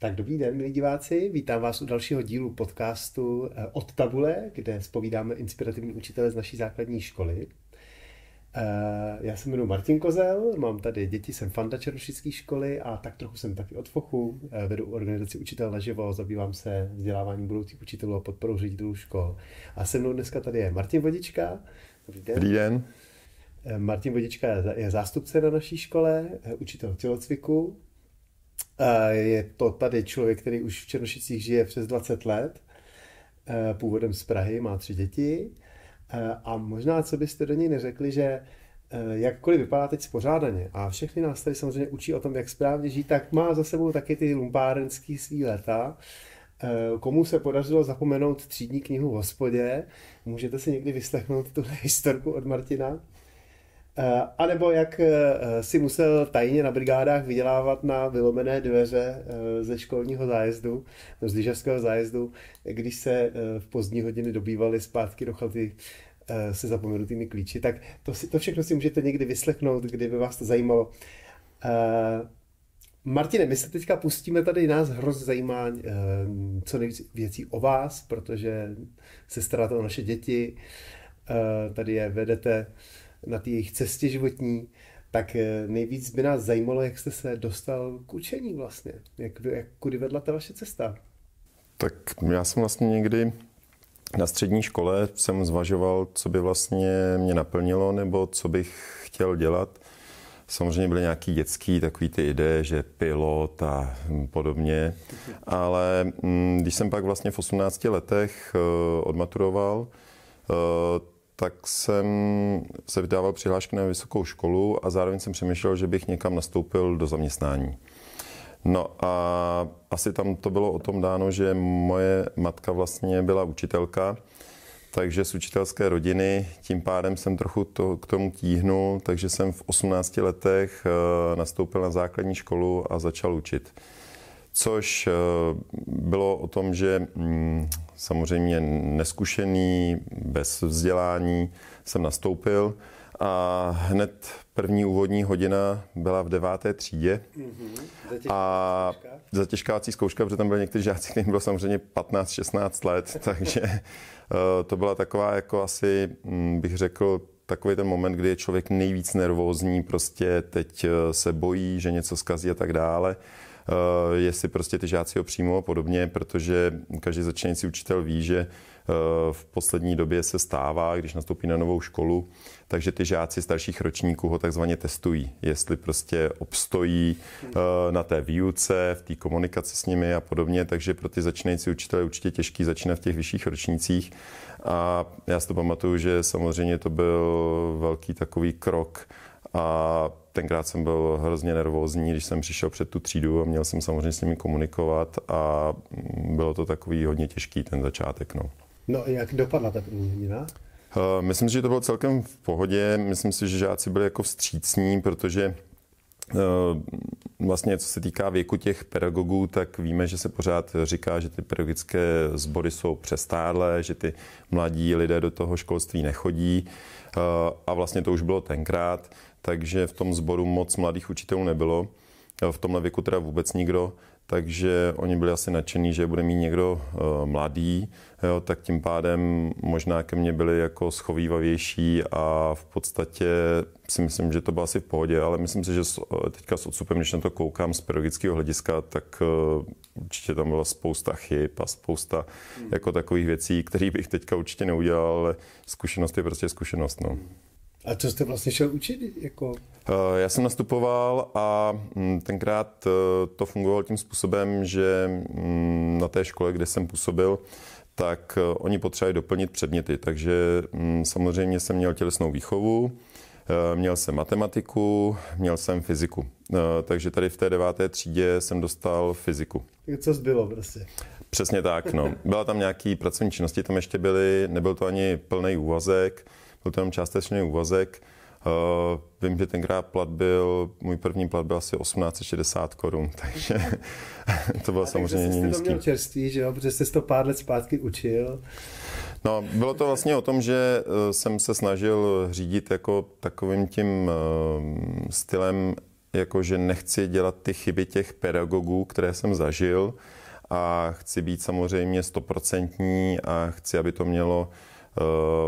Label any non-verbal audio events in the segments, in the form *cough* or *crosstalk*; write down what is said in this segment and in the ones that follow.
Tak dobrý den, milí diváci, vítám vás u dalšího dílu podcastu eh, Od tabule, kde spovídáme inspirativní učitele z naší základní školy. Eh, já se jmenuji Martin Kozel, mám tady děti, jsem fanda Černošické školy a tak trochu jsem taky od Fochu. Eh, vedu organizaci Učitel živo. zabývám se vzděláváním budoucích učitelů a podporou ředitelů škol. A se mnou dneska tady je Martin Vodička. Dobrý den. Dobrý den. Martin Vodička je zástupce na naší škole, učitel tělocviku, je to tady člověk, který už v Černošicích žije přes 20 let, eh, původem z Prahy, má tři děti. Eh, a možná, co byste do něj neřekli, že eh, jakkoliv vypadá teď spořádaně a všechny nás tady samozřejmě učí o tom, jak správně žít, tak má za sebou taky ty lumpárenský svý leta. Komu se podařilo zapomenout třídní knihu v hospodě, můžete si někdy vyslechnout tuhle *laughs* historku od Martina. Eh, a nebo jak eh, si musel tajně na brigádách vydělávat na vylomené dveře eh, ze školního zájezdu, no, z lyžařského zájezdu, když se v pozdní hodiny dobývali zpátky do chaty se zapomenutými klíči. Tak to, si, to všechno si můžete někdy vyslechnout, kdyby vás to zajímalo. Martine, my se teďka pustíme, tady nás hrozně zajímá co nejvíc věcí o vás, protože se staráte o naše děti, tady je vedete na té jejich cestě životní, tak eh, nejvíc by nás zajímalo, jak jste se dostal k učení vlastně, jak, jak kudy vedla ta vaše cesta. Tak já jsem vlastně někdy na střední škole jsem zvažoval, co by vlastně mě naplnilo, nebo co bych chtěl dělat. Samozřejmě byly nějaký dětský takový ty ideje, že pilot a podobně, ale mm, když jsem pak vlastně v 18 letech eh, odmaturoval, eh, tak jsem se vydával přihlášky na vysokou školu a zároveň jsem přemýšlel, že bych někam nastoupil do zaměstnání. No a asi tam to bylo o tom dáno, že moje matka vlastně byla učitelka, takže z učitelské rodiny, tím pádem jsem trochu to, k tomu tíhnul, takže jsem v 18 letech eh, nastoupil na základní školu a začal učit což eh, bylo o tom, že mm, samozřejmě neskušený, bez vzdělání jsem nastoupil a hned první úvodní hodina byla v deváté třídě. Mm-hmm. A za těžkácí zkouška, protože tam byli někteří žáci, kterým bylo samozřejmě 15-16 let, *laughs* takže eh, to byla taková jako asi, mm, bych řekl, takový ten moment, kdy je člověk nejvíc nervózní, prostě teď eh, se bojí, že něco zkazí a tak dále. Eh, jestli prostě ty žáci ho přijmou a podobně, protože každý začínající učitel ví, že eh, v poslední době se stává, když nastoupí na novou školu, takže ty žáci starších ročníků ho takzvaně testují, jestli prostě obstojí eh, na té výuce, v té komunikaci s nimi a podobně, takže pro ty začínající učitele určitě těžký začínat v těch vyšších ročnících. A já si to pamatuju, že samozřejmě to byl velký takový krok a tenkrát jsem byl hrozně nervózní, když jsem přišel před tu třídu a měl jsem samozřejmě s nimi komunikovat a bylo to takový hodně těžký ten začátek. No, no jak dopadla ta první hodina? Eh, myslím si, že to bylo celkem v pohodě. Myslím si, že žáci byli jako vstřícní, protože eh, Vlastně, co se týká věku těch pedagogů, tak víme, že se pořád říká, že ty pedagogické sbory jsou přestárlé, že ty mladí lidé do toho školství nechodí. Eh, a vlastně to už bylo tenkrát takže v tom sboru moc mladých učitelů nebylo. V tomhle věku teda vůbec nikdo, takže oni byli asi nadšení, že bude mít někdo eh, mladý, jo, tak tím pádem možná ke mně byli jako schovývavější a v podstatě si myslím, že to bylo asi v pohodě, ale myslím si, že eh, teďka s odstupem, když na to koukám z pedagogického hlediska, tak eh, určitě tam byla spousta chyb a spousta hmm. jako takových věcí, které bych teďka určitě neudělal, ale zkušenost je prostě zkušenost. No. A co jste vlastně šel učit? Jako? Eh, já jsem nastupoval a mm, tenkrát eh, to fungovalo tím způsobem, že mm, na té škole, kde jsem působil, tak eh, oni potřebovali doplnit předměty. Takže mm, samozřejmě jsem měl tělesnou výchovu, měl jsem matematiku, měl jsem fyziku. Takže tady v té deváté třídě jsem dostal fyziku. Co zbylo prostě? Přesně tak, no. Byla tam nějaký pracovní činnosti, tam ještě byly, nebyl to ani plný úvazek, byl jenom částečný úvazek. Uh, vím, že tenkrát plat byl, můj první plat byl asi 1860 korun, *laughs* takže to bylo A samozřejmě takže jste to měl čerstvý, že jo, protože jste to pár let zpátky učil. No, bylo to vlastně o tom, že eh, jsem se snažil řídit jako takovým tím uh, stylem, jako že nechci dělat ty chyby těch pedagogů, které jsem zažil a chci být samozřejmě stoprocentní a chci, aby to mělo uh, Eh,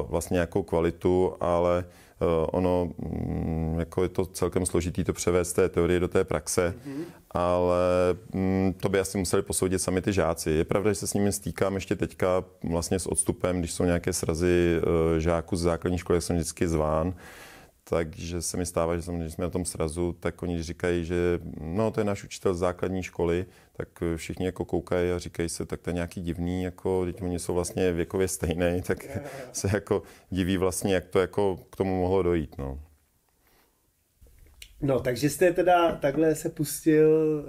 vlastně nějakou kvalitu, ale eh, ono mm, jako je to celkem složitý to převést té teorie do té praxe, mm-hmm. ale mm, to by asi museli posoudit sami ty žáci. Je pravda, že se s nimi stýkám ještě teďka vlastně s odstupem, když jsou nějaké srazy eh, žáků z základní školy, jak jsem vždycky zván, takže se mi stává, že samozřejmě jsme na tom srazu, tak oni říkají, že no, to je náš učitel základní školy, tak eh, všichni jako koukají a říkají se, tak to je nějaký divný, jako, teď oni jsou vlastně věkově stejné, *laughs* tak se jako diví vlastně, jak to jako k tomu mohlo dojít, no. No, takže jste teda takhle se pustil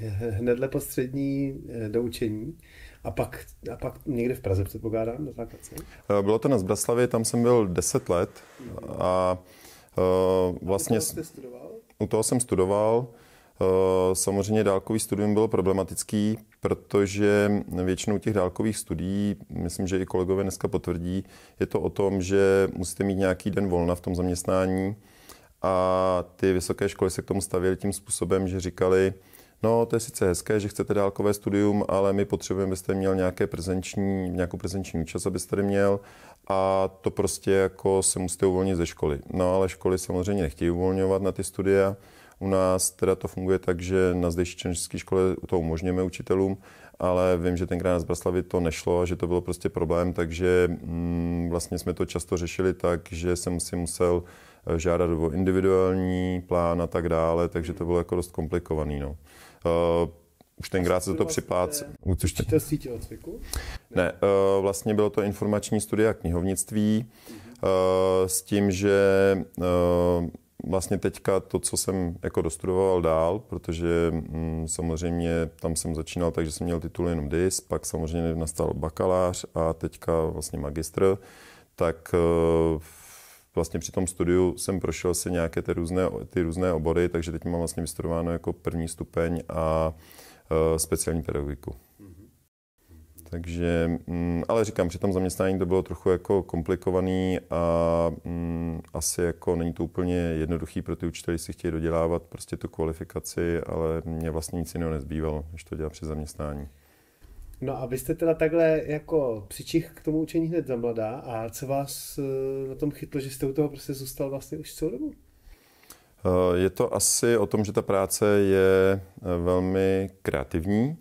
eh, hnedle po střední eh, do učení. Eh, a pak, a pak někde v Praze předpokládám na základce? Eh, bylo to na Zbraslavě, tam jsem byl 10 let no. a eh, vlastně... A u toho jste studoval? U toho jsem studoval. Eh, samozřejmě dálkový studium bylo problematický, protože většinou těch dálkových studií, myslím, že i kolegové dneska potvrdí, je to o tom, že musíte mít nějaký den volna v tom zaměstnání a ty vysoké školy se k tomu stavěly tím způsobem, že říkali, no to je sice hezké, že chcete dálkové studium, ale my potřebujeme, abyste měl nějaké prezenční, nějakou prezenční účast, abyste tady měl a to prostě jako se musíte uvolnit ze školy. No ale školy samozřejmě nechtějí uvolňovat na ty studia, u nás teda to funguje tak, že na zdejší české škole to umožňujeme učitelům, ale vím, že tenkrát z Braslavy to nešlo a že to bylo prostě problém, takže mm, vlastně jsme to často řešili tak, že jsem si musel eh, žádat o individuální plán a tak dále, takže to bylo jako dost komplikovaný. No. Uh, už tenkrát se to vlastně připlácí. Učíte sítě cviku? Ne, ne uh, vlastně bylo to informační studia knihovnictví uh s tím, že vlastně teďka to, co jsem jako dostudoval dál, protože um, samozřejmě tam jsem začínal tak, že jsem měl titul jenom DIS, pak samozřejmě nastal bakalář a teďka vlastně magistr, tak uh, vlastně při tom studiu jsem prošel si nějaké ty různé, ty různé obory, takže teď mám vlastně vystudováno jako první stupeň a eh, speciální pedagogiku. Takže, mm, ale říkám, při tom zaměstnání to bylo trochu jako komplikovaný a mm, asi jako není to úplně jednoduchý pro ty učitelé, si chtějí dodělávat prostě tu kvalifikaci, ale mě vlastně nic jiného nezbývalo, než to dělat při zaměstnání. No a vy jste teda takhle jako přičich k tomu učení hned za mladá a co vás eh, na tom chytlo, že jste u toho prostě zůstal vlastně už celou dobu? Eh, je to asi o tom, že ta práce je eh, velmi kreativní.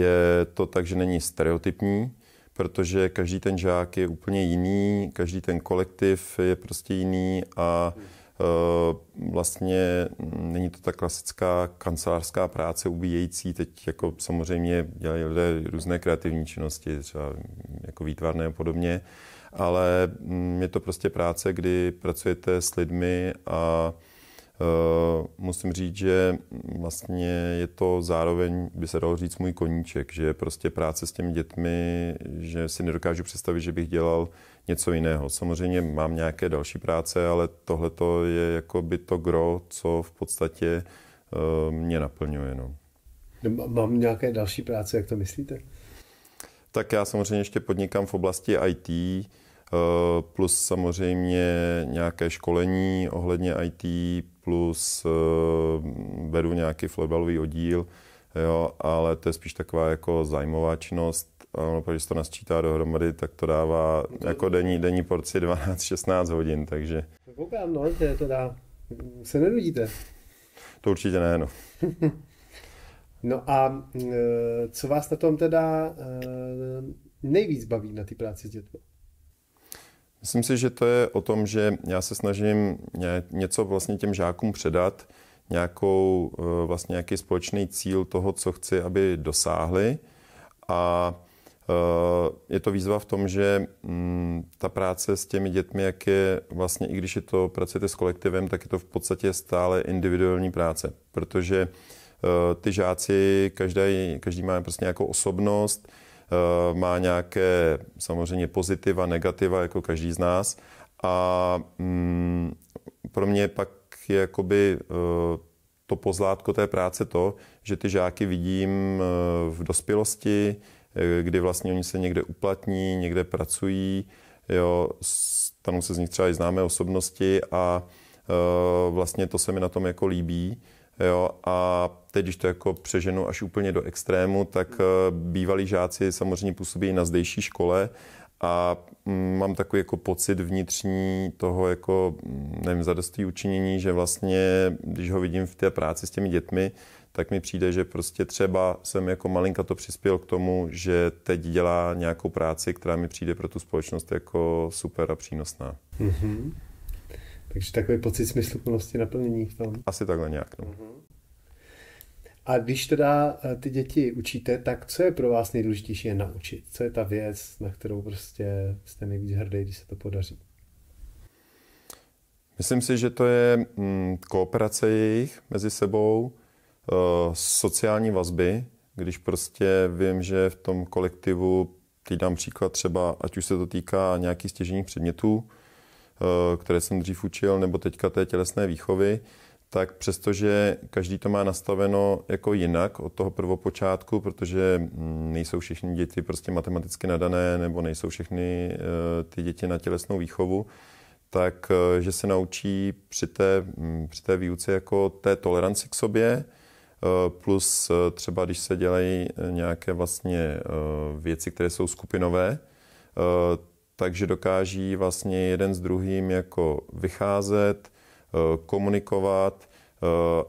Je to tak, že není stereotypní, protože každý ten žák je úplně jiný, každý ten kolektiv je prostě jiný a hmm Eh, vlastně není to ta klasická kancelářská práce ubíjející. Teď jako samozřejmě dělají lidé různé kreativní činnosti, třeba jako výtvarné a podobně, ale mm, je to prostě práce, kdy pracujete s lidmi a Eh, musím říct, že vlastně je to zároveň, by se dalo říct, můj koníček, že prostě práce s těmi dětmi, že si nedokážu představit, že bych dělal něco jiného. Samozřejmě mám nějaké další práce, ale tohle je jako by to gro, co v podstatě eh, mě naplňuje. No. Mám nějaké další práce, jak to myslíte? Tak já samozřejmě ještě podnikám v oblasti IT, Eh, plus samozřejmě nějaké školení ohledně IT, plus vedu eh, nějaký florbalový oddíl, jo, ale to je spíš taková jako zájmová činnost, ano, protože se to nasčítá dohromady, tak to dává jako denní, denní porci 12-16 hodin, takže... Koukám, no, to, to dá. Se nerudíte? To určitě ne, no. *laughs* no a eh, co vás na tom teda nejvíc baví na té práci s dětmi? Myslím si, že to je o tom, že já se snažím něco vlastně těm žákům předat, nějakou, e, vlastně nějaký společný cíl toho, co chci, aby dosáhli. A e, je to výzva v tom, že mm, ta práce s těmi dětmi, jak je vlastně, i když je to, pracujete s kolektivem, tak je to v podstatě stále individuální práce, protože e, ty žáci, každý, každý má prostě nějakou osobnost, Eh, má nějaké samozřejmě pozitiva, negativa, jako každý z nás. A mm, pro mě pak je jakoby eh, to pozlátko té práce to, že ty žáky vidím eh, v dospělosti, kdy vlastně oni se někde uplatní, někde pracují, jo, stanou se z nich třeba i známé osobnosti a vlastně to se mi na tom jako líbí Jo, a teď, když to jako přeženu až úplně do extrému, tak eh, bývalí žáci samozřejmě působí na zdejší škole a mm, mám takový jako pocit vnitřní toho jako, mm, nevím, zadostí učinění, že vlastně, když ho vidím v té práci s těmi dětmi, tak mi přijde, že prostě třeba jsem jako malinka to přispěl k tomu, že teď dělá nějakou práci, která mi přijde pro tu společnost jako super a přínosná. Mm-hmm. Takže takový pocit smysluplnosti naplnění v tom. Asi takhle nějak. No. Mhm. A když teda eh, ty děti učíte, tak co je pro vás nejdůležitější je naučit? Co je ta věc, na kterou prostě jste nejvíc hrdý, když se to podaří? Myslím si, že to je mm, kooperace jejich mezi sebou, eh, sociální vazby, když prostě vím, že v tom kolektivu, teď dám příklad třeba, ať už se to týká nějakých stěžení předmětů, Eh, které jsem dřív učil, nebo teďka té tělesné výchovy, tak přestože každý to má nastaveno jako jinak od toho prvopočátku, protože hm, nejsou všechny děti prostě matematicky nadané, nebo nejsou všechny eh, ty děti na tělesnou výchovu, tak eh, že se naučí při té, hm, při té výuce jako té toleranci k sobě, plus třeba když se dělají nějaké vlastně věci, které jsou skupinové, takže dokáží vlastně jeden s druhým jako vycházet, eh, komunikovat eh,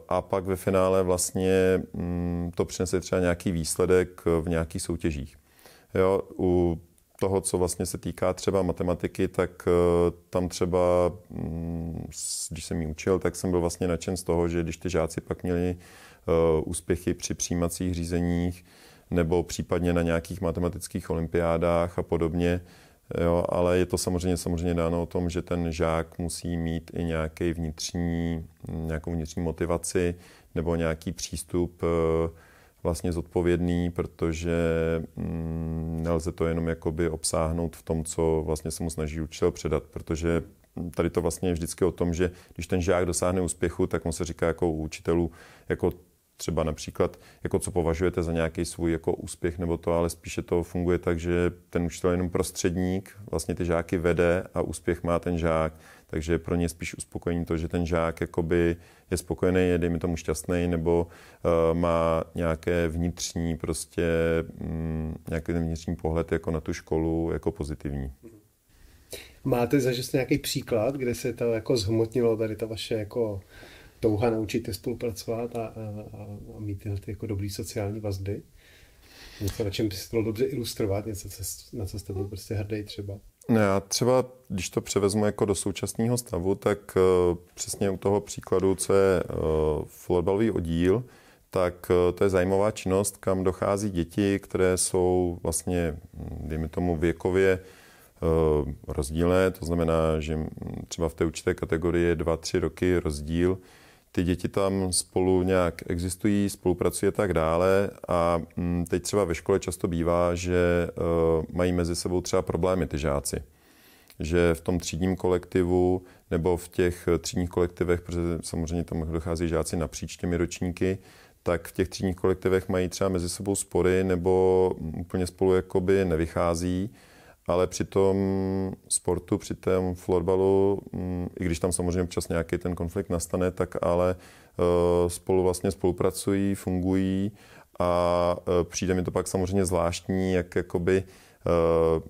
a pak ve finále vlastně mm, to přinese třeba nějaký výsledek eh, v nějakých soutěžích. Jo, u toho, co vlastně se týká třeba matematiky, tak tam třeba, mm, když jsem ji učil, tak jsem byl vlastně nadšen z toho, že když ty žáci pak měli úspěchy při přijímacích řízeních nebo případně na nějakých matematických olympiádách a podobně, Jo, ale je to samozřejmě samozřejmě dáno o tom, že ten žák musí mít i nějaký vnitřní, nějakou vnitřní motivaci nebo nějaký přístup eh, vlastně zodpovědný, protože mm, nelze to jenom jakoby obsáhnout v tom, co vlastně se mu snaží učitel předat, protože tady to vlastně je vždycky o tom, že když ten žák dosáhne úspěchu, tak on se říká jako u učitelů, jako třeba například, jako co považujete za nějaký svůj jako úspěch nebo to, ale spíše to funguje tak, že ten učitel je jenom prostředník, vlastně ty žáky vede a úspěch má ten žák, takže pro ně spíš uspokojení to, že ten žák jakoby je spokojený, je dejme tomu šťastný, nebo uh, má nějaké vnitřní prostě, mm, nějaký vnitřní pohled jako na tu školu jako pozitivní. Máte zažil nějaký příklad, kde se to jako zhmotnilo tady ta vaše jako touha naučit je spolupracovat a, a, a mít tyhle ty jako dobrý sociální vazby. Něco, na čem by se to dobře ilustrovat, něco, na co jste byl prostě hrdý třeba. No já třeba, když to převezmu jako do současného stavu, tak eh, přesně u toho příkladu, co je eh, florbalový oddíl, tak eh, to je zajímavá činnost, kam dochází děti, které jsou vlastně, hm, dejme tomu, věkově rozdílné, to znamená, že hm, třeba v té určité kategorii je 2-3 roky rozdíl, ty děti tam spolu nějak existují, spolupracují a tak dále. A mm, teď třeba ve škole často bývá, že eh, mají mezi sebou třeba problémy ty žáci. Že v tom třídním kolektivu nebo v těch eh, třídních kolektivech, protože samozřejmě tam dochází žáci napříč těmi ročníky, tak v těch třídních kolektivech mají třeba mezi sebou spory nebo mm, úplně spolu jakoby nevychází ale při tom sportu, při tom florbalu, mm, i když tam samozřejmě občas nějaký ten konflikt nastane, tak ale eh, spolu vlastně spolupracují, fungují a eh, přijde mi to pak samozřejmě zvláštní, jak jakoby eh,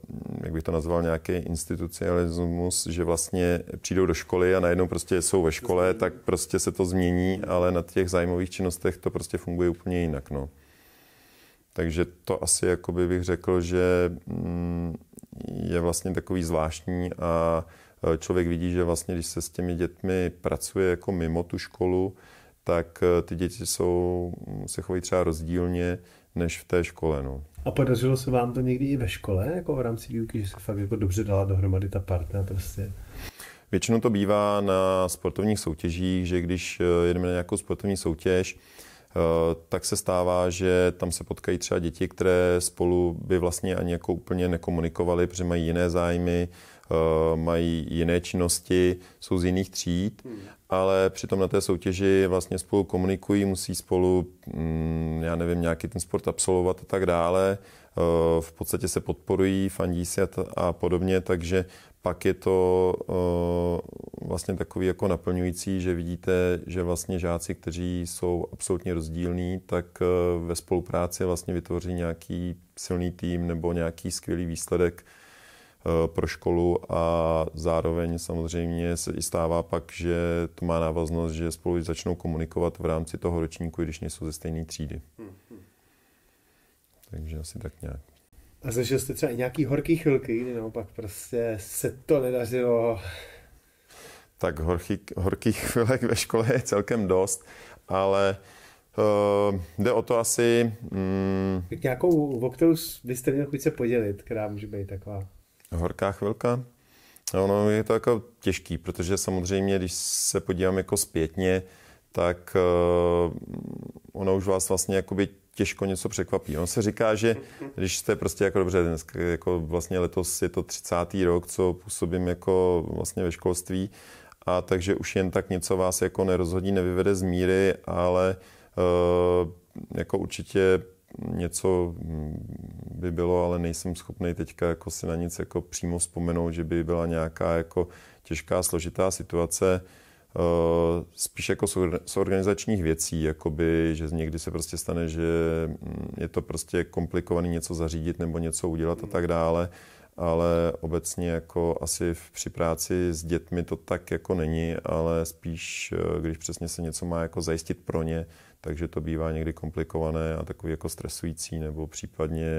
jak bych to nazval, nějaký institucionalismus, že vlastně přijdou do školy a najednou prostě jsou ve škole, tak prostě se to změní, ale na těch zájmových činnostech to prostě funguje úplně jinak. No. Takže to asi jakoby bych řekl, že mm, je vlastně takový zvláštní a e, člověk vidí, že vlastně, když se s těmi dětmi pracuje jako mimo tu školu, tak e, ty děti jsou, mm, se chovají třeba rozdílně než v té škole. No. A podařilo se vám to někdy i ve škole, jako v rámci výuky, že se fakt jako dobře dala dohromady ta partna prostě? Většinou to bývá na sportovních soutěžích, že když e, jedeme na nějakou sportovní soutěž, Eh, tak se stává, že tam se potkají třeba děti, které spolu by vlastně ani jako úplně nekomunikovaly, protože mají jiné zájmy, eh, mají jiné činnosti, jsou z jiných tříd, hmm. ale přitom na té soutěži vlastně spolu komunikují, musí spolu, mm, já nevím, nějaký ten sport absolvovat a tak dále. Eh, v podstatě se podporují, fandí se a, t- a podobně, takže pak je to uh, vlastně takový jako naplňující, že vidíte, že vlastně žáci, kteří jsou absolutně rozdílní, tak uh, ve spolupráci vlastně vytvoří nějaký silný tým nebo nějaký skvělý výsledek eh, pro školu a zároveň samozřejmě se i stává pak, že to má návaznost, že spolu začnou komunikovat v rámci toho ročníku, když nejsou ze stejné třídy. Hm, hm. Takže asi tak nějak. A zažil jste třeba i nějaký horký chvilky, kdy pak prostě se to nedařilo? Tak horký, horkých chvilek ve škole je celkem dost, ale Uh, jde o to asi... Mm, tak nějakou, o kterou byste měl chuť se podělit, která může být taková? Horká chvilka? Ono no, je to jako těžký, protože samozřejmě, když se podívám jako zpětně, tak uh, ono už vás vlastně jakoby těžko něco překvapí. On se říká, že když jste prostě jako dobře, dneska, jako vlastně letos je to 30. rok, co působím jako vlastně ve školství, a takže už jen tak něco vás jako nerozhodí, nevyvede z míry, ale eh, jako určitě něco mm, by bylo, ale nejsem schopný teďka jako si na nic jako přímo vzpomenout, že by byla nějaká jako těžká, složitá situace. Eh, spíš jako z organizačních věcí, jakoby, že někdy se prostě stane, že mm, je to prostě komplikovaný něco zařídit nebo něco udělat a tak dále, ale obecně jako asi v, při práci s dětmi to tak jako není, ale spíš, eh, když přesně se něco má jako zajistit pro ně, takže to bývá někdy komplikované a takový jako stresující nebo případně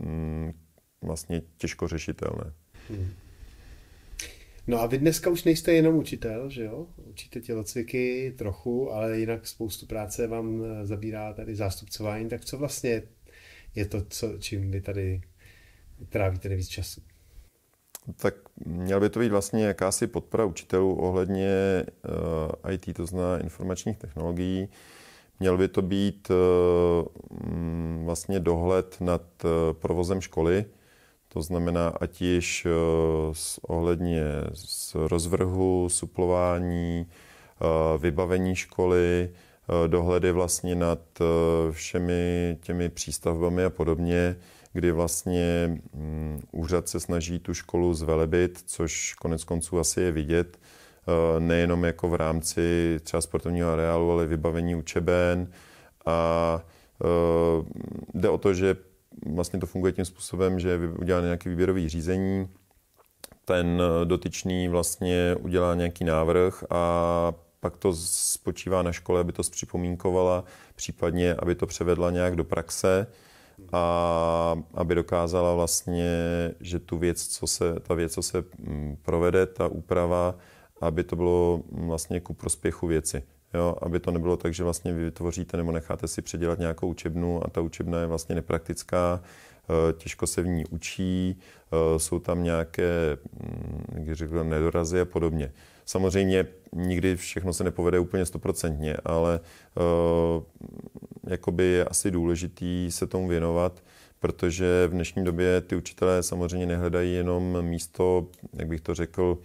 mm, vlastně těžko řešitelné. Hmm. No a vy dneska už nejste jenom učitel, že jo? Učíte tělocviky trochu, ale jinak spoustu práce vám eh, zabírá tady zástupcování. Tak co vlastně je to, co, čím vy tady trávíte nejvíc času? Tak měl by to být vlastně jakási podpora učitelů ohledně uh, eh, IT, to zná informačních technologií. Měl by to být uh, vlastně dohled nad uh, provozem školy, to znamená, ať již z eh, ohledně z rozvrhu, suplování, eh, vybavení školy, eh, dohledy vlastně nad všemi těmi přístavbami a podobně, kdy vlastně mm, úřad se snaží tu školu zvelebit, což konec konců asi je vidět, nejenom jako v rámci třeba sportovního areálu, ale vybavení učeben a jde o to, že vlastně to funguje tím způsobem, že je udělá nějaké výběrové řízení, ten eh, dotyčný vlastně udělá nějaký návrh a pak to spočívá na škole, aby to zpřipomínkovala, případně aby to převedla nějak do praxe a aby dokázala vlastně, že tu věc, co se, ta věc, co se mm, provede, ta úprava, aby to bylo mm, vlastně ku prospěchu věci. Jo, aby to nebylo tak, že vlastně vy vytvoříte nebo necháte si předělat nějakou učebnu a ta učebna je vlastně nepraktická, eh, těžko se v ní učí, eh, jsou tam nějaké, mm, jak řekl, nedorazy a podobně. Samozřejmě nikdy všechno se nepovede úplně stoprocentně, ale eh, jakoby je asi důležitý se tomu věnovat, protože v dnešní době ty učitelé samozřejmě nehledají jenom místo, jak bych to řekl,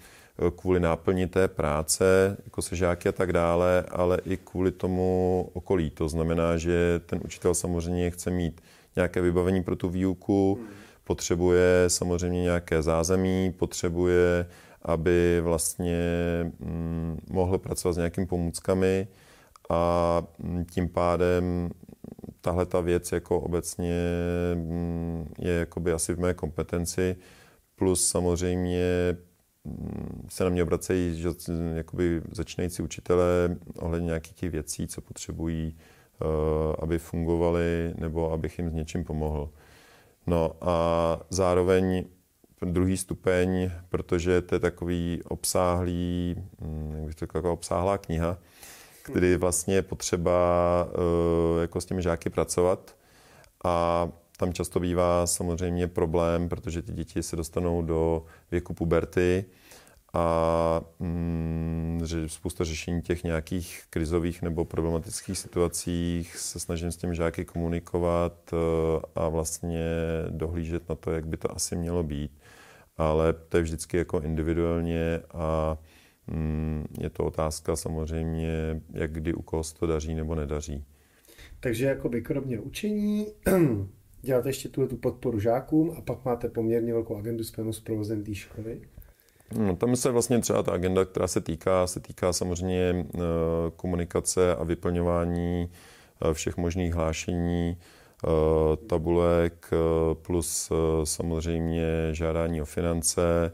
kvůli náplni té práce, jako se žáky a tak dále, ale i kvůli tomu okolí. To znamená, že ten učitel samozřejmě chce mít nějaké vybavení pro tu výuku, potřebuje samozřejmě nějaké zázemí, potřebuje, aby vlastně mm, mohl pracovat s nějakými pomůckami a mm, tím pádem tahle ta věc jako obecně mm, je jakoby asi v mé kompetenci, plus samozřejmě se na mě obracejí že, jakoby začínající učitelé ohledně nějakých těch věcí, co potřebují, eh, aby fungovali nebo abych jim s něčím pomohl. No a zároveň druhý stupeň, protože to je takový obsáhlý, hm, jak bych to řekl, jako obsáhlá kniha, kdy vlastně je potřeba eh, jako s těmi žáky pracovat a tam často bývá samozřejmě problém, protože ty děti se dostanou do věku puberty a mm, spousta řešení těch nějakých krizových nebo problematických situacích se snažím s těmi žáky komunikovat eh, a vlastně dohlížet na to, jak by to asi mělo být. Ale to je vždycky jako individuálně a mm, je to otázka samozřejmě, jak kdy u koho se to daří nebo nedaří. Takže jakoby kromě učení děláte ještě tuhle tu podporu žákům a pak máte poměrně velkou agendu spojenou s provozem té školy. No, tam se vlastně třeba ta agenda, která se týká, se týká samozřejmě eh, komunikace a vyplňování eh, všech možných hlášení, eh, tabulek, plus samozřejmě žádání o finance,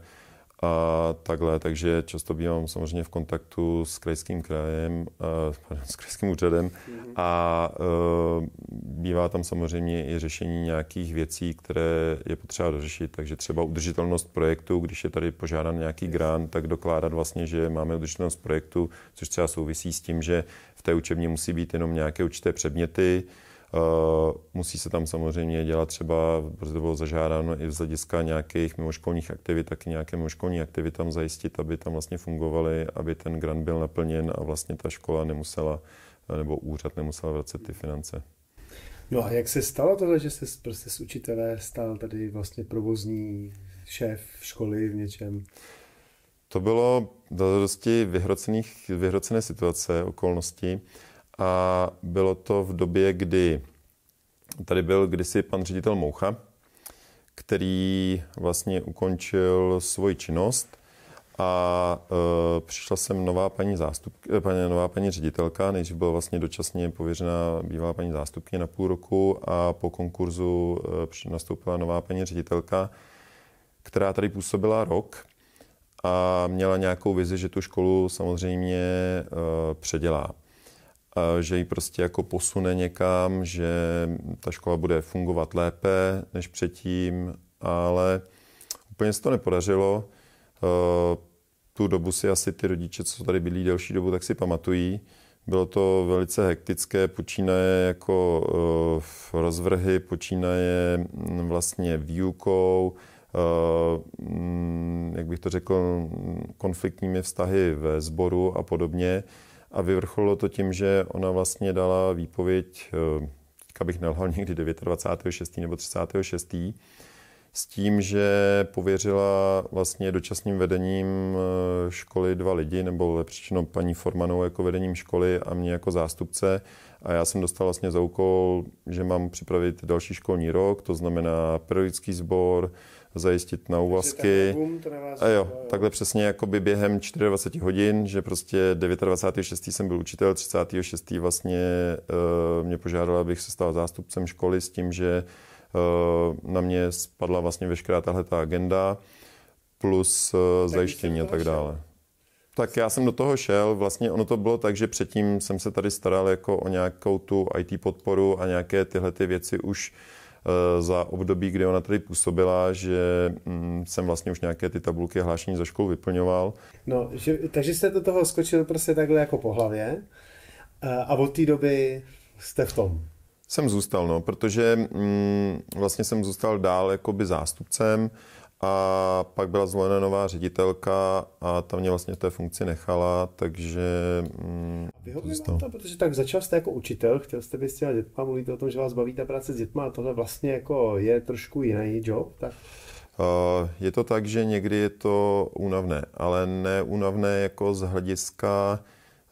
a takhle, takže často bývám samozřejmě v kontaktu s krajským krajem, eh, pardon, s krajským úřadem mhm. a eh, bývá tam samozřejmě i řešení nějakých věcí, které je potřeba dořešit, takže třeba udržitelnost projektu, když je tady požádán nějaký grant, tak dokládat vlastně, že máme udržitelnost projektu, což třeba souvisí s tím, že v té učebně musí být jenom nějaké určité předměty, Eh, musí se tam samozřejmě dělat třeba, protože bylo zažádáno i z hlediska nějakých mimoškolních aktivit, tak i nějaké mimoškolní tam zajistit, aby tam vlastně fungovaly, aby ten grant byl naplněn a vlastně ta škola nemusela eh, nebo úřad nemusel vracet ty finance. No a jak se stalo tohle, že jste prostě z učitele stal tady vlastně provozní šéf školy v něčem? To bylo do dosti vyhrocené situace, okolnosti a bylo to v době, kdy tady byl kdysi pan ředitel Moucha, který vlastně ukončil svoji činnost a e, přišla sem nová paní, zástup, e, paní, nová paní ředitelka, než byla vlastně dočasně pověřena bývalá paní zástupkyně na půl roku a po konkurzu e, nastoupila nová paní ředitelka, která tady působila rok a měla nějakou vizi, že tu školu samozřejmě e, předělá že ji prostě jako posune někam, že ta škola bude fungovat lépe než předtím, ale úplně se to nepodařilo. E, tu dobu si asi ty rodiče, co tady bydlí delší dobu, tak si pamatují. Bylo to velice hektické, počínaje jako e, v rozvrhy, počínaje mm, vlastně výukou, e, mm, jak bych to řekl, mm, konfliktními vztahy ve sboru a podobně. A vyvrcholilo to tím, že ona vlastně dala výpověď, eh, teďka bych nelhal *laughs* někdy 29.6. nebo 36. s tím, že pověřila vlastně dočasným vedením eh, školy dva lidi, nebo lepřičeno paní Formanou jako vedením školy a mě jako zástupce. A já jsem dostal vlastně za úkol, že mám připravit další školní rok, to znamená periodický sbor, zajistit na úvazky. a jo, takhle přesně jako by během 24 hodin, že prostě 29.6. jsem byl učitel, 36. vlastně eh, mě požádala, abych se stal zástupcem školy s tím, že eh, na mě spadla vlastně veškerá tahle ta agenda plus eh, zajištění a tak dále. Tak já jsem do toho šel. Vlastně ono to bylo tak, že předtím jsem se tady staral jako o nějakou tu IT podporu a nějaké tyhle ty věci už Eh, za období, kdy ona tady působila, že mm, jsem vlastně už nějaké ty tabulky hlášení za školu vyplňoval. No, že, takže jste do toho skočil prostě takhle jako po hlavě eh, a od té doby jste v tom. Jsem zůstal, no, protože mm, vlastně jsem zůstal dál jakoby zástupcem. A pak byla zvolena nová ředitelka a ta mě vlastně v té funkci nechala, takže... Mm, Vyhovělo to, to, protože tak začal jste jako učitel, chtěl jste být s těma dětma, mluvíte o tom, že vás baví ta práce s dětma a tohle vlastně jako je trošku jiný job, tak... Eh, je to tak, že někdy je to únavné, ale ne únavné jako z hlediska,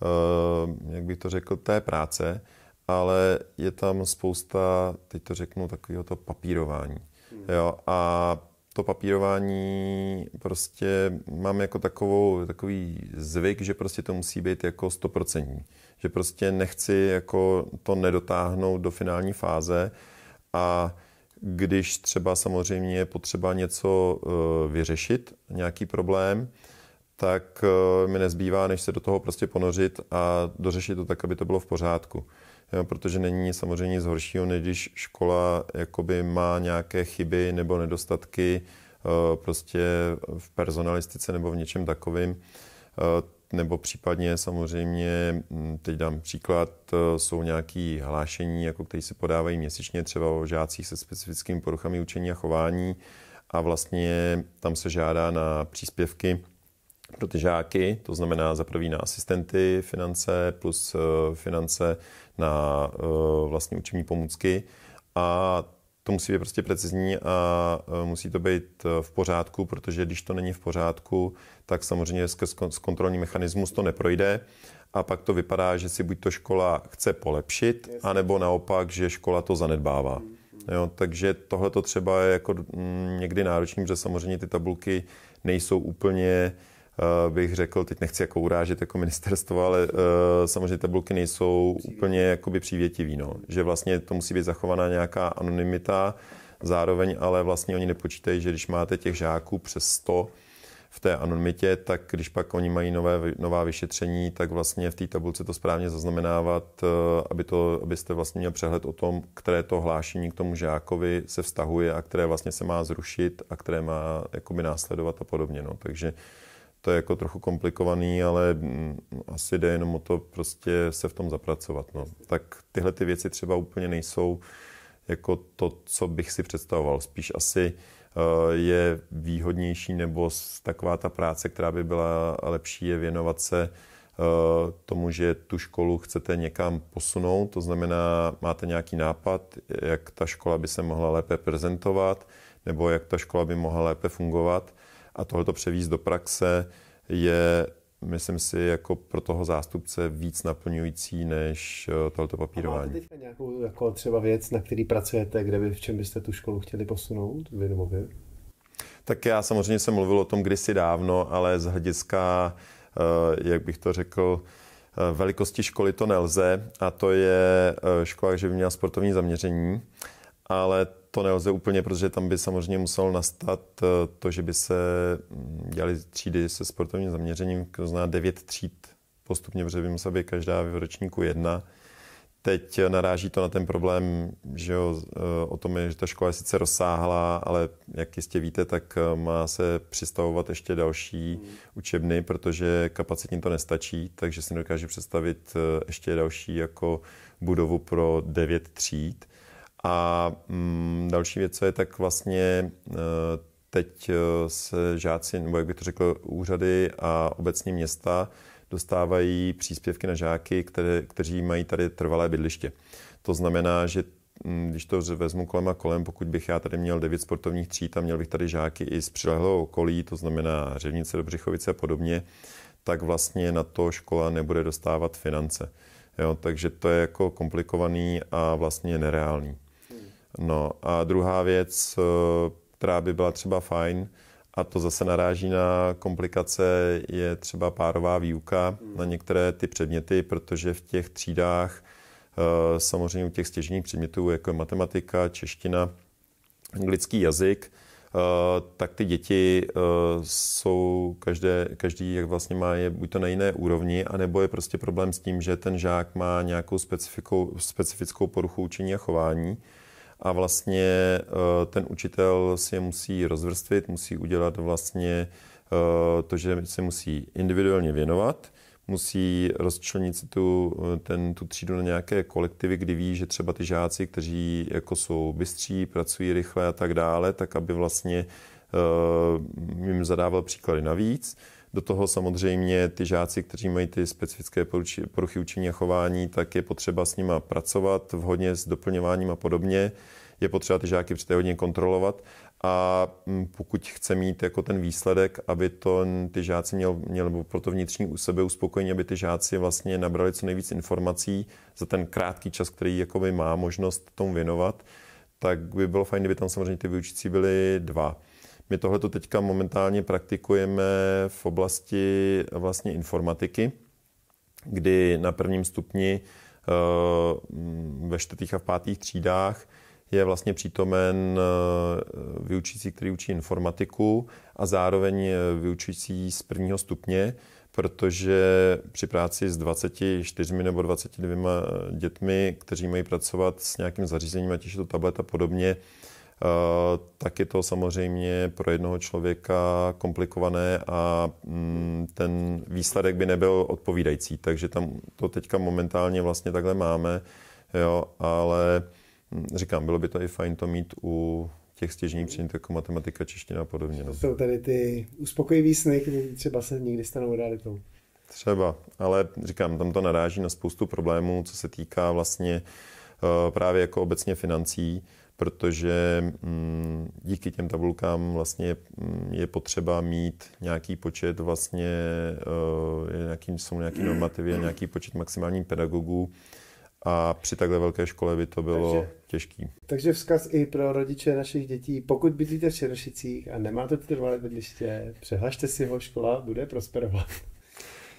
eh, jak bych to řekl, té práce, ale je tam spousta, teď to řeknu, takového to papírování. Hmm. Jo, a to papírování prostě mám jako takovou, takový zvyk, že prostě to musí být jako stoprocentní. Že prostě nechci jako to nedotáhnout do finální fáze a když třeba samozřejmě je potřeba něco eh, vyřešit, nějaký problém, tak eh, mi nezbývá, než se do toho prostě ponořit a dořešit to tak, aby to bylo v pořádku protože není samozřejmě nic horšího, než když škola jakoby má nějaké chyby nebo nedostatky eh, prostě v personalistice nebo v něčem takovým. Eh, nebo případně samozřejmě, hm, teď dám příklad, eh, jsou nějaké hlášení, jako které se podávají měsíčně, třeba o žácích se specifickými poruchami učení a chování a vlastně tam se žádá na příspěvky pro ty žáky, to znamená za prvý na asistenty finance plus finance na vlastně učební pomůcky a to musí být prostě precizní a eh, musí to být eh, v pořádku, protože když to není v pořádku, tak samozřejmě z kontrolní mechanismus to neprojde a pak to vypadá, že si buď to škola chce polepšit, anebo naopak, že škola to zanedbává. Mhm. Jo, takže tohle to třeba je jako mm, někdy náročný, protože samozřejmě ty tabulky nejsou úplně uh, Eh, bych řekl, teď nechci jako urážet jako ministerstvo, ale eh, samozřejmě tabulky nejsou úplně jakoby přívětivý, no. že vlastně to musí být zachovaná nějaká anonymita, zároveň ale vlastně oni nepočítají, že když máte těch žáků přes 100, v té anonymitě, tak když pak oni mají nové, nová vyšetření, tak vlastně v té tabulce to správně zaznamenávat, eh, aby to, abyste vlastně měl přehled o tom, které to hlášení k tomu žákovi se vztahuje a které vlastně se má zrušit a které má jakoby následovat a podobně. No. Takže to je jako trochu komplikovaný, ale mm, asi jde jenom o to prostě se v tom zapracovat. No. Tak tyhle ty věci třeba úplně nejsou jako to, co bych si představoval. Spíš asi eh, je výhodnější nebo taková ta práce, která by byla lepší, je věnovat se eh, tomu, že tu školu chcete někam posunout, to znamená, máte nějaký nápad, jak ta škola by se mohla lépe prezentovat, nebo jak ta škola by mohla lépe fungovat a tohleto převíz do praxe je, myslím si, jako pro toho zástupce víc naplňující než eh, tohleto papírování. A máte teďka nějakou jako třeba věc, na který pracujete, kde by, v čem byste tu školu chtěli posunout vy nebo vy? Tak já samozřejmě jsem mluvil o tom kdysi dávno, ale z hlediska, eh, jak bych to řekl, eh, velikosti školy to nelze a to je škola, že by měla sportovní zaměření, ale to nelze úplně, protože tam by samozřejmě muselo nastat eh, to, že by se mm, dělaly třídy se sportovním zaměřením, to znamená devět tříd postupně, protože by musela být každá v ročníku jedna. Teď eh, naráží to na ten problém, že jo, eh, o tom je, že ta škola je sice rozsáhlá, ale jak jistě víte, tak má se přistavovat ještě další mm. učebny, protože kapacitně to nestačí, takže si dokáže představit ještě další jako budovu pro devět tříd. A mm, další věc, co je, tak vlastně eh, teď eh, se žáci, nebo jak bych to řekl, úřady a obecní města dostávají příspěvky na žáky, které, kteří mají tady trvalé bydliště. To znamená, že mm, když to vezmu kolem a kolem, pokud bych já tady měl devět sportovních tříd a měl bych tady žáky i z přilehlého okolí, to znamená Řevnice, Dobřichovice a podobně, tak vlastně na to škola nebude dostávat finance. Jo, takže to je jako komplikovaný a vlastně nereálný. No a druhá věc, eh, která by byla třeba fajn, a to zase naráží na komplikace, je třeba párová výuka na některé ty předměty, protože v těch třídách, eh, samozřejmě u těch stěžních předmětů, jako je matematika, čeština, anglický jazyk, eh, tak ty děti jsou, každé, každý jak vlastně má je buď to na jiné úrovni, anebo je prostě problém s tím, že ten žák má nějakou specifickou, specifickou poruchu učení a chování a vlastně eh, ten učitel si je musí rozvrstvit, musí udělat vlastně eh, to, že se musí individuálně věnovat, musí rozčlenit si tu, eh, ten, tu třídu na nějaké kolektivy, kdy ví, že třeba ty žáci, kteří jako jsou bystří, pracují rychle a tak dále, tak aby vlastně jim zadával příklady navíc. Do toho samozřejmě ty žáci, kteří mají ty specifické poruchy učení a chování, tak je potřeba s nima pracovat vhodně s doplňováním a podobně. Je potřeba ty žáky při té hodně kontrolovat a mm, pokud chce mít jako ten výsledek, aby to ty žáci měl, měl pro to vnitřní u sebe uspokojení, aby ty žáci vlastně nabrali co nejvíc informací za ten krátký čas, který jakoby má možnost tomu věnovat, tak by bylo fajn, kdyby tam samozřejmě ty vyučící byly dva. My tohle teďka momentálně praktikujeme v oblasti eh, vlastně informatiky, kdy na prvním stupni eh, mm, ve čtvrtých a v pátých třídách je vlastně přítomen eh, vyučící, který učí informatiku a zároveň vyučící z prvního stupně, protože při práci s 24 nebo 22 dětmi, kteří mají pracovat s nějakým zařízením, ať je to tablet a podobně, Eh, tak je to samozřejmě pro jednoho člověka komplikované a mm, ten výsledek by nebyl odpovídající. Takže tam to teďka momentálně vlastně takhle máme, jo, ale mm, říkám, bylo by to i fajn to mít u těch stěžních předmětů jako matematika, čeština a podobně. No. Jsou tady ty uspokojivý sny, které třeba se nikdy stanou realitou. Třeba, ale říkám, tam to naráží na spoustu problémů, co se týká vlastně eh, právě jako obecně financí, protože mm, díky těm tabulkám vlastně mm, je potřeba mít nějaký počet vlastně, eh, nějaký, jsou nějaký normativy, a nějaký počet maximálních pedagogů a při takhle velké škole by to bylo takže, těžký. Takže vzkaz i pro rodiče našich dětí, pokud bydlíte v Černošicích a nemáte trvalé bydliště, přehlašte si ho, škola bude prosperovat.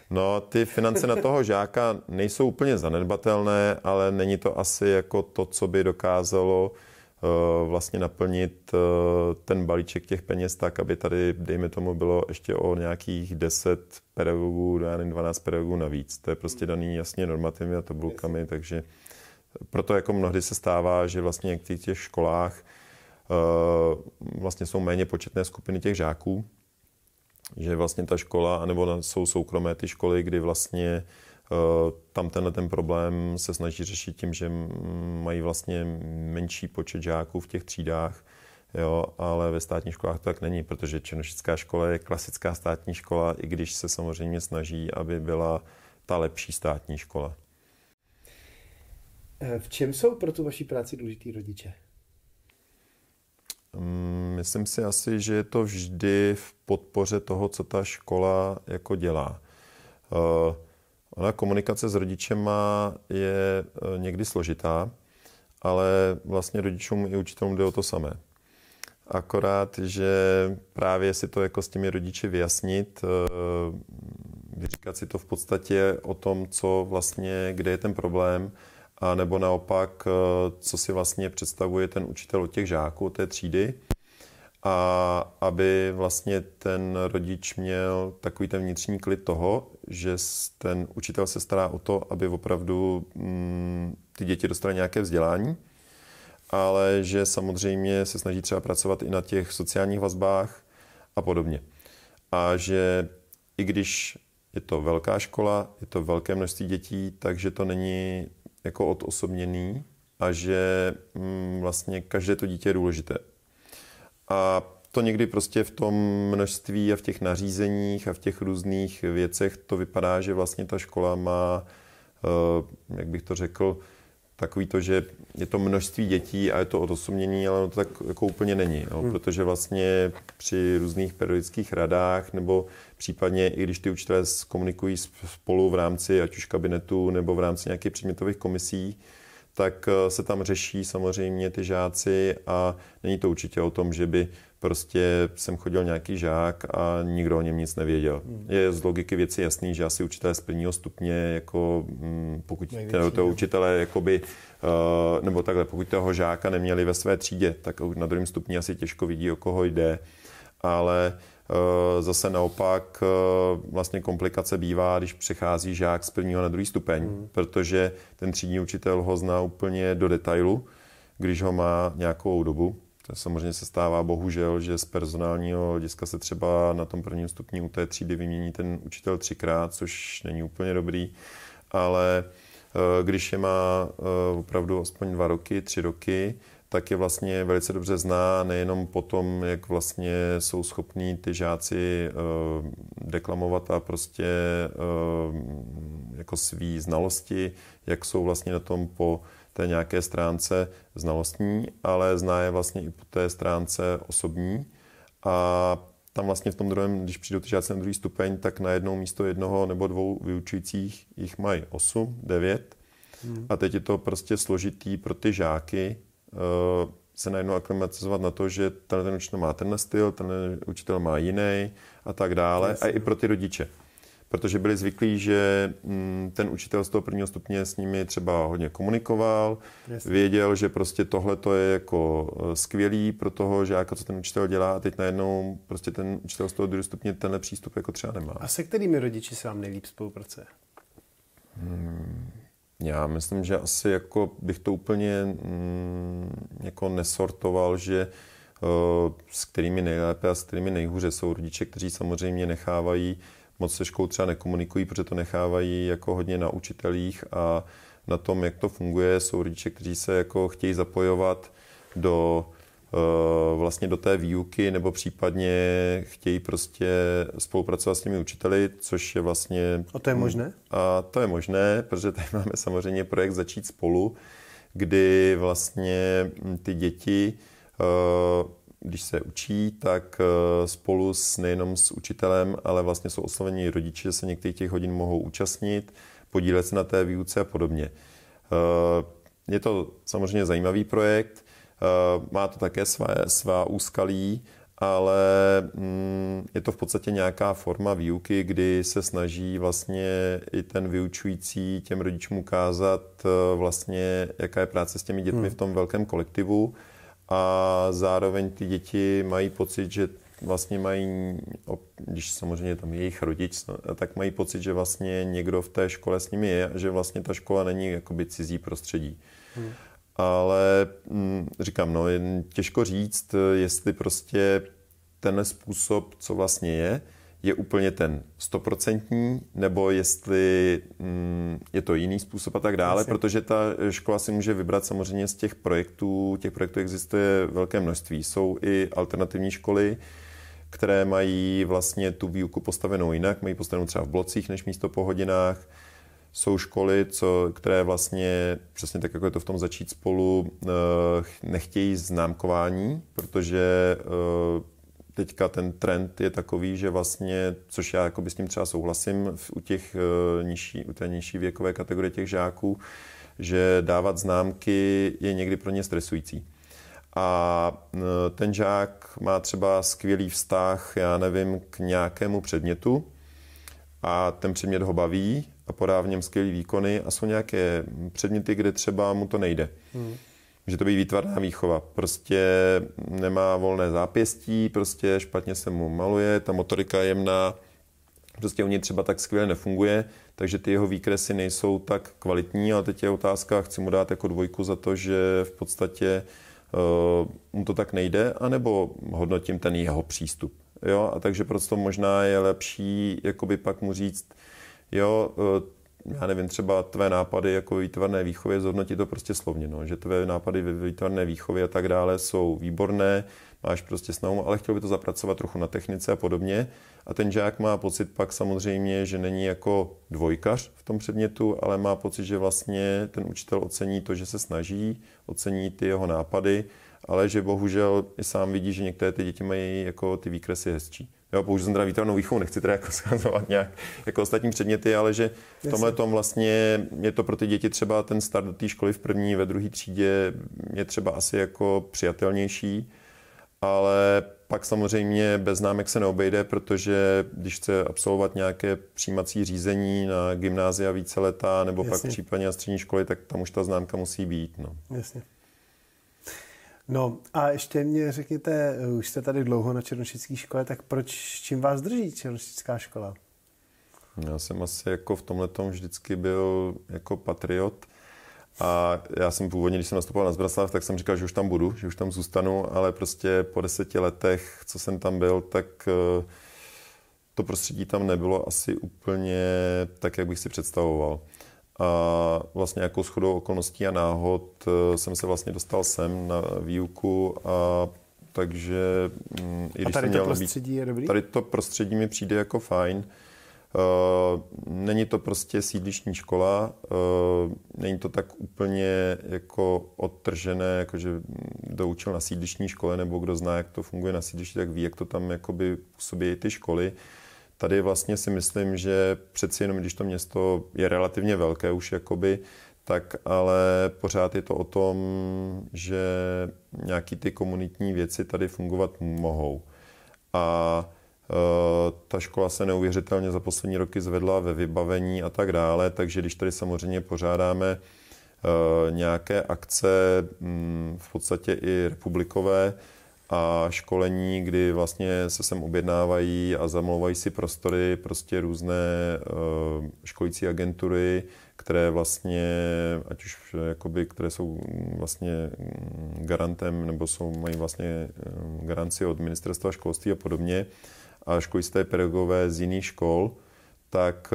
No, ty finance na toho žáka nejsou úplně zanedbatelné, ale není to asi jako to, co by dokázalo uh, Eh, vlastně naplnit eh, ten balíček těch peněz tak, aby tady, dejme tomu, bylo ještě o nějakých 10 pedagogů, já nevím, 12 pedagogů navíc. To je prostě hmm. daný jasně normativy a tabulkami, takže proto jako mnohdy se stává, že vlastně v těch, těch školách eh, vlastně jsou méně početné skupiny těch žáků, že vlastně ta škola, anebo jsou soukromé ty školy, kdy vlastně uh, Eh, tam tenhle ten problém se snaží řešit tím, že mají vlastně menší počet žáků v těch třídách, jo, ale ve státních školách to tak není, protože černošická škola je klasická státní škola, i když se samozřejmě snaží, aby byla ta lepší státní škola. Eh, v čem jsou pro tu vaši práci důležitý rodiče? Mm, myslím si asi, že je to vždy v podpoře toho, co ta škola jako dělá. Eh, ale komunikace s rodičema je eh, někdy složitá, ale vlastně rodičům i učitelům jde o to samé. Akorát, že právě si to jako s těmi rodiči vyjasnit, eh, vyříkat si to v podstatě o tom, co vlastně, kde je ten problém, a nebo naopak, eh, co si vlastně představuje ten učitel od těch žáků, té třídy, a aby vlastně ten rodič měl takový ten vnitřní klid toho, že ten učitel se stará o to, aby opravdu mm, ty děti dostaly nějaké vzdělání, ale že samozřejmě se snaží třeba pracovat i na těch sociálních vazbách a podobně. A že i když je to velká škola, je to velké množství dětí, takže to není jako odosobněný a že mm, vlastně každé to dítě je důležité. A to někdy prostě v tom množství a v těch nařízeních a v těch různých věcech to vypadá, že vlastně ta škola má, eh, jak bych to řekl, takový to, že je to množství dětí a je to odosumění, ale to tak jako úplně není, jo? Hmm. protože vlastně při různých periodických radách nebo případně i když ty učitelé komunikují spolu v rámci ať už kabinetu nebo v rámci nějakých předmětových komisí, tak eh, se tam řeší samozřejmě ty žáci a není to určitě o tom, že by prostě jsem chodil nějaký žák a nikdo o něm nic nevěděl. Hmm. Je z logiky věci jasný, že asi učitelé z prvního stupně, jako hm, pokud toho, toho no. učitele, jakoby, uh, nebo takhle, pokud toho žáka neměli ve své třídě, tak na druhém stupni asi těžko vidí, o koho jde. Ale eh, Zase naopak eh, vlastně komplikace bývá, když přechází žák z prvního na druhý stupeň, hmm. protože ten třídní učitel ho zná úplně do detailu, když ho má nějakou dobu. To samozřejmě se stává bohužel, že z personálního hlediska se třeba na tom prvním stupni u té třídy vymění ten učitel třikrát, což není úplně dobrý, ale eh, když je má eh, opravdu aspoň dva roky, tři roky, tak je vlastně velice dobře zná, nejenom potom, jak vlastně jsou schopní ty žáci eh, deklamovat a prostě jako svý znalosti, jak jsou vlastně na tom po té nějaké stránce znalostní, ale zná je vlastně i po té stránce osobní. A tam vlastně v tom druhém, když přijdou ty žáci na druhý stupeň, tak na jednou místo jednoho nebo dvou vyučujících jich mají 8, 9. Hmm. A teď je to prostě složitý pro ty žáky eh, se najednou aklimatizovat na to, že ten, ten učitel má ten styl, ten učitel má jiný a tak dále. A i pro ty rodiče protože byli zvyklí, že mm, ten učitel z toho prvního stupně s nimi třeba hodně komunikoval, Jasně. věděl, že prostě tohle to je jako e, skvělý pro toho žáka, co ten učitel dělá a teď najednou prostě ten učitel z toho druhého stupně tenhle přístup jako třeba nemá. A se kterými rodiči se vám nejlíp spolupracuje? Hmm, já myslím, že asi jako bych to úplně mm, jako nesortoval, že e, s kterými nejlépe a s kterými nejhůře jsou rodiče, kteří samozřejmě nechávají moc se školou třeba nekomunikují, protože to nechávají jako hodně na učitelích a na tom, jak to funguje, jsou rodiče, kteří se jako chtějí zapojovat do eh, vlastně do té výuky nebo případně chtějí prostě spolupracovat s těmi učiteli, což je vlastně... A to je možné? A to je možné, protože tady máme samozřejmě projekt Začít spolu, kdy vlastně ty děti eh, když se učí, tak eh, spolu s nejenom s učitelem, ale vlastně jsou osloveni rodiče, že se některých těch hodin mohou účastnit, podílet se na té výuce a podobně. Eh, je to samozřejmě zajímavý projekt, eh, má to také svá, svá úskalí, ale mm, je to v podstatě nějaká forma výuky, kdy se snaží vlastně i ten vyučující těm rodičům ukázat vlastně, jaká je práce s těmi dětmi hmm. v tom velkém kolektivu a zároveň ty děti mají pocit, že vlastně mají, když samozřejmě tam je jejich rodič, no, tak mají pocit, že vlastně někdo v té škole s nimi je, že vlastně ta škola není jakoby cizí prostředí. Hmm. Ale m, mm, říkám, no, jen těžko říct, jestli prostě ten způsob, co vlastně je, je úplně ten stoprocentní, nebo jestli mm, je to jiný způsob a tak dále, Asi. protože ta eh, škola si může vybrat samozřejmě z těch projektů, těch projektů existuje velké množství. Jsou i alternativní školy, které mají vlastně tu výuku postavenou jinak, mají postavenou třeba v blocích než místo po hodinách, jsou školy, co, které vlastně, přesně tak, jako je to v tom začít spolu, eh, nechtějí známkování, protože eh, teďka ten trend je takový, že vlastně, což já jako by s tím třeba souhlasím, u, těch, eh, nižší, u té nižší věkové kategorie těch žáků, že dávat známky je někdy pro ně stresující. A eh, ten žák má třeba skvělý vztah, já nevím, k nějakému předmětu a ten předmět ho baví a podá v něm skvělý výkony a jsou nějaké předměty, kde třeba mu to nejde. Hmm. Může to být výtvarná výchova. Prostě nemá volné zápěstí, prostě špatně se mu maluje, ta motorika je jemná, prostě u něj třeba tak skvěle nefunguje, takže ty jeho výkresy nejsou tak kvalitní, ale teď je otázka, chci mu dát jako dvojku za to, že v podstatě uh, mu to tak nejde, anebo hodnotím ten jeho přístup. Jo, a takže proto možná je lepší jakoby pak mu říct, jo, uh, já nevím, třeba tvé nápady jako výtvarné výchově, zhodnotí to prostě slovně, no, že tvé nápady ve výtvarné výchově a tak dále jsou výborné, máš prostě snahu, ale chtěl by to zapracovat trochu na technice a podobně. A ten žák má pocit pak samozřejmě, že není jako dvojkař v tom předmětu, ale má pocit, že vlastně ten učitel ocení to, že se snaží, ocení ty jeho nápady, ale že bohužel i sám vidí, že některé ty děti mají jako ty výkresy hezčí. Jo, použil jsem teda výtvarnou výchovu, nechci teda jako scházovat *laughs* nějak jako ostatní předměty, ale že v tomhle tom vlastně je to pro ty děti třeba ten start do té školy v první, ve druhé třídě je třeba asi jako přijatelnější, ale pak samozřejmě bez známek se neobejde, protože když chce absolvovat nějaké přijímací řízení na gymnázia více leta nebo Jasně. pak případně na střední školy, tak tam už ta známka musí být. No. Jasně. No a ještě mě řekněte, už jste tady dlouho na černošické škole, tak proč, čím vás drží černošická škola? Já jsem asi jako v tomhle tom vždycky byl jako patriot a já jsem původně, když jsem nastupoval na Zbraslav, tak jsem říkal, že už tam budu, že už tam zůstanu, ale prostě po deseti letech, co jsem tam byl, tak eh, to prostředí tam nebylo asi úplně tak, jak bych si představoval. A vlastně jako shodou okolností a náhod eh, jsem se vlastně dostal sem na výuku a takže mm, i když a tady to prostředí být, je dobrý? Tady to prostředí mi přijde jako fajn. Eh, není to prostě sídliční škola, eh, není to tak úplně jako odtržené, jakože kdo učil na sídliční škole nebo kdo zná, jak to funguje na sídlišti, tak ví, jak to tam jakoby působí ty školy. Tady vlastně si myslím, že přeci jenom, když to město je relativně velké už jakoby, tak ale pořád je to o tom, že nějaký ty komunitní věci tady fungovat mohou. A eh, ta škola se neuvěřitelně za poslední roky zvedla ve vybavení a tak dále, takže když tady samozřejmě pořádáme eh, nějaké akce hm, v podstatě i republikové, a školení, kdy vlastně se sem objednávají a zamlouvají si prostory prostě různé eh, školící agentury, které vlastně, ať už eh, jakoby, které jsou vlastně mm, garantem nebo jsou, mají vlastně eh, garanci od ministerstva školství a podobně a školící pedagogové z jiných škol, tak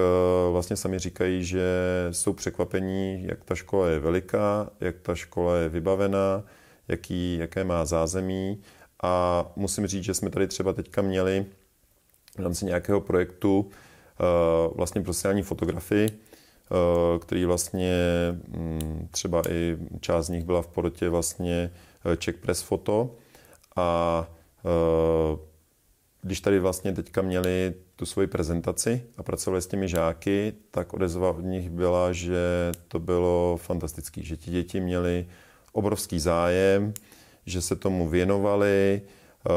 vlastně sami říkají, že jsou překvapení, jak ta škola je veliká, jak ta škola je vybavená, jaký, jaké má zázemí a musím říct, že jsme tady třeba teďka měli v rámci nějakého projektu eh, vlastně profesionální fotografii, eh, který vlastně mm, třeba i část z nich byla v porotě vlastně eh, Czech Press Photo a když tady vlastně teďka měli tu svoji prezentaci a pracovali s těmi žáky, tak odezva od nich byla, že to bylo fantastický, že ti děti měli obrovský zájem, že se tomu věnovali, eh,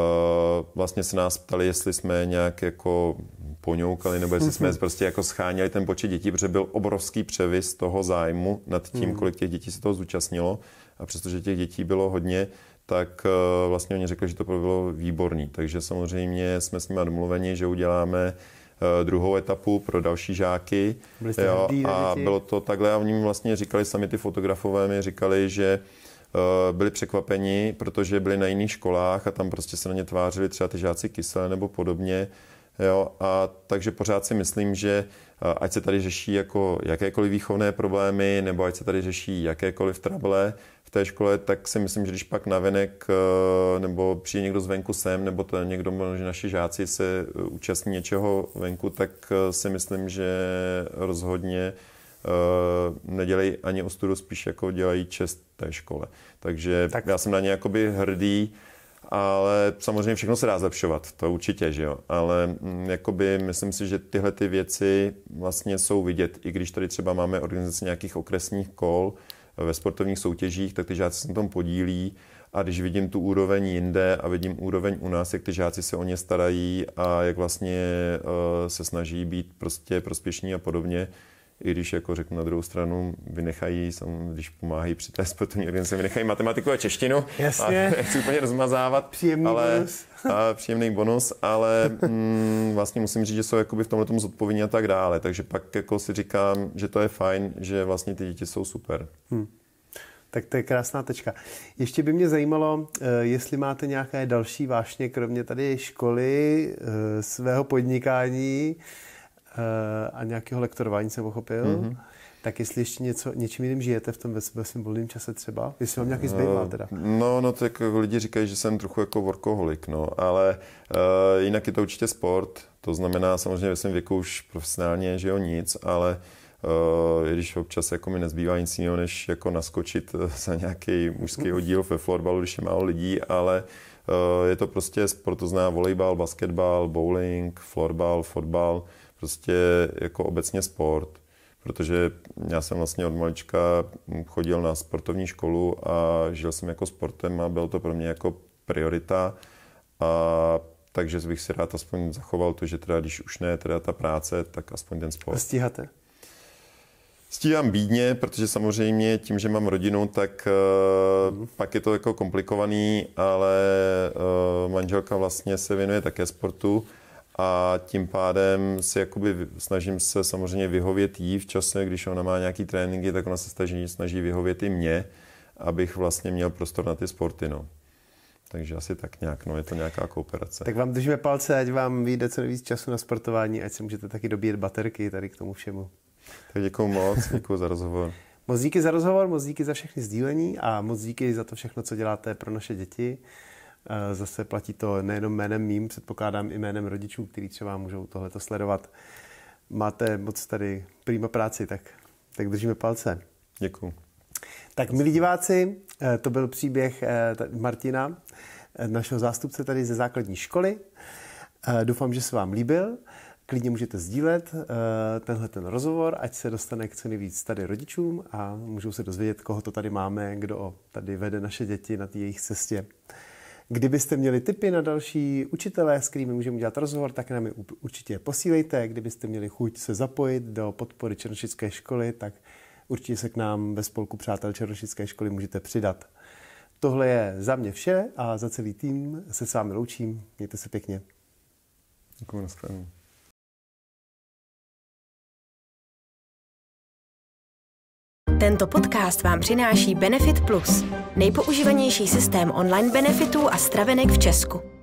vlastně se nás ptali, jestli jsme nějak jako poňoukali, nebo jestli jsme mhm. prostě jako scháněli ten počet dětí, protože byl obrovský převis toho zájmu nad tím, mhm. kolik těch dětí se toho zúčastnilo. A přestože těch dětí bylo hodně, tak eh, vlastně oni řekli, že to bylo výborný. Takže samozřejmě jsme s nimi domluveni, že uděláme eh, druhou etapu pro další žáky. Byli jste jo, a bylo to takhle a oni mi vlastně říkali, sami ty fotografové mi říkali, že Eh, byli překvapeni, protože byli na jiných školách a tam prostě se na ně tvářili třeba ty žáci kyselé nebo podobně. Jo, a takže pořád si myslím, že eh, ať se tady řeší jako jakékoliv výchovné problémy, nebo ať se tady řeší jakékoliv trable v té škole, tak si myslím, že když pak navenek eh, nebo přijde někdo zvenku sem, nebo to někdo, že naši žáci se účastní něčeho venku, tak si myslím, že rozhodně Eh, nedělají ani ostudu, spíš jako dělají čest té škole. Takže tak. já jsem na ně jakoby hrdý, ale samozřejmě všechno se dá zlepšovat, to určitě, že jo. Ale mm, jakoby myslím si, že tyhle ty věci vlastně jsou vidět, i když tady třeba máme organizaci nějakých okresních kol eh, ve sportovních soutěžích, tak ty žáci se na tom podílí a když vidím tu úroveň jinde a vidím úroveň u nás, jak ty žáci se o ně starají a jak vlastně eh, se snaží být prostě prospěšní a podobně, i když jako řeknu na druhou stranu, vynechají, sam, když pomáhají při té sportovní organizaci, vynechají matematiku a češtinu. Jasně. A *laughs* nechci úplně rozmazávat. Příjemný ale, bonus. *laughs* A, příjemný bonus, ale mm, vlastně musím říct, že jsou jakoby v tomhle tomu zodpovědní a tak dále. Takže pak jako si říkám, že to je fajn, že vlastně ty děti jsou super. Hmm. Tak to je krásná tečka. Ještě by mě zajímalo, eh, jestli máte nějaké další vášně, kromě tady školy, eh, svého podnikání, Eh, a nějakého lektorování jsem pochopil, mm-hmm. tak jestli ještě něco, něčím jiným žijete v tom ve, ve volném čase třeba, jestli vám nějaký zbývá eh, teda. No, no tak lidi říkají, že jsem trochu jako workoholik, no, ale uh, jinak je to určitě sport, to znamená samozřejmě ve svém věku už profesionálně, že jo, nic, ale uh, když občas jako mi nezbývá nic jiného, než jako naskočit za nějaký mužský oddíl ve florbalu, když je málo lidí, ale uh, je to prostě sport, to zná volejbal, basketbal, bowling, florbal, fotbal, fotbal prostě jako obecně sport, protože já jsem vlastně od malička chodil na sportovní školu a žil jsem jako sportem a byl to pro mě jako priorita a takže bych si rád aspoň zachoval to, že teda když už ne teda ta práce, tak aspoň ten sport. Stíháte? Stíhám bídně, protože samozřejmě tím, že mám rodinu, tak mm. pak je to jako komplikovaný, ale eh, manželka vlastně se věnuje také sportu a tím pádem si jakoby snažím se samozřejmě vyhovět jí v čase, když ona má nějaký tréninky, tak ona se snaží, snaží vyhovět i mě, abych vlastně měl prostor na ty sporty. No. Takže asi tak nějak, no, je to nějaká kooperace. Tak vám držíme palce, ať vám vyjde co nejvíc času na sportování, ať se můžete taky dobíjet baterky tady k tomu všemu. Tak děkuji moc, děkuji za rozhovor. moc díky za rozhovor, moc díky za všechny sdílení a moc díky za to všechno, co děláte pro naše děti. Zase platí to nejenom jménem mým, předpokládám i jménem rodičů, kteří třeba můžou tohleto sledovat. Máte moc tady prýma práci, tak, tak držíme palce. Děkuji. Tak milí diváci, eh, to byl příběh eh, Martina, eh, našeho zástupce tady ze základní školy. Doufám, že se vám líbil. Klidně můžete sdílet tenhle ten rozhovor, ať se dostane k co nejvíc tady rodičům a můžou se dozvědět, koho to tady máme, kdo tady vede naše děti na té jejich cestě. Kdybyste měli tipy na další učitele, s kterými můžeme udělat rozhovor, tak nám je určitě posílejte. Kdybyste měli chuť se zapojit do podpory Černošické školy, tak určitě se k nám ve spolku Přátel Černošické školy můžete přidat. Tohle je za mě vše a za celý tým se s vámi loučím. Mějte se pěkně. Děkuji, nashledanou. Tento podcast vám přináší Benefit Plus, nejpoužívanější systém online benefitů a stravenek v Česku.